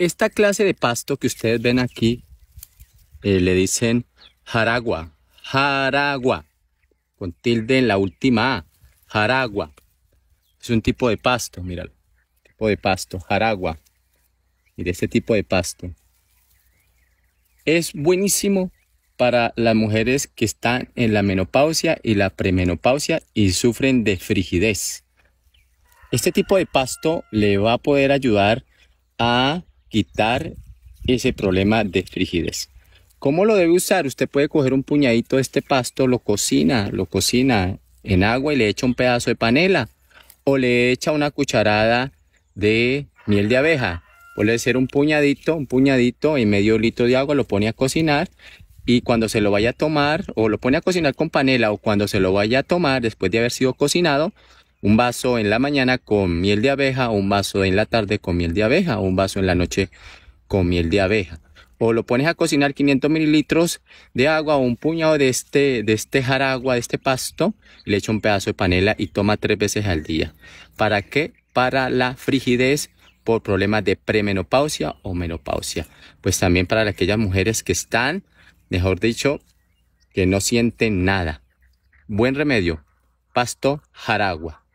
Esta clase de pasto que ustedes ven aquí eh, le dicen jaragua, jaragua, con tilde en la última A, jaragua. Es un tipo de pasto, míralo, tipo de pasto, jaragua. Y de este tipo de pasto. Es buenísimo para las mujeres que están en la menopausia y la premenopausia y sufren de frigidez. Este tipo de pasto le va a poder ayudar a quitar ese problema de frigidez. ¿Cómo lo debe usar? Usted puede coger un puñadito de este pasto, lo cocina, lo cocina en agua y le echa un pedazo de panela o le echa una cucharada de miel de abeja. Puede ser un puñadito, un puñadito y medio litro de agua, lo pone a cocinar y cuando se lo vaya a tomar o lo pone a cocinar con panela o cuando se lo vaya a tomar después de haber sido cocinado, un vaso en la mañana con miel de abeja, un vaso en la tarde con miel de abeja, un vaso en la noche con miel de abeja. O lo pones a cocinar 500 mililitros de agua o un puñado de este, de este jaragua, de este pasto, le echa un pedazo de panela y toma tres veces al día. ¿Para qué? Para la frigidez por problemas de premenopausia o menopausia. Pues también para aquellas mujeres que están, mejor dicho, que no sienten nada. Buen remedio, pasto jaragua.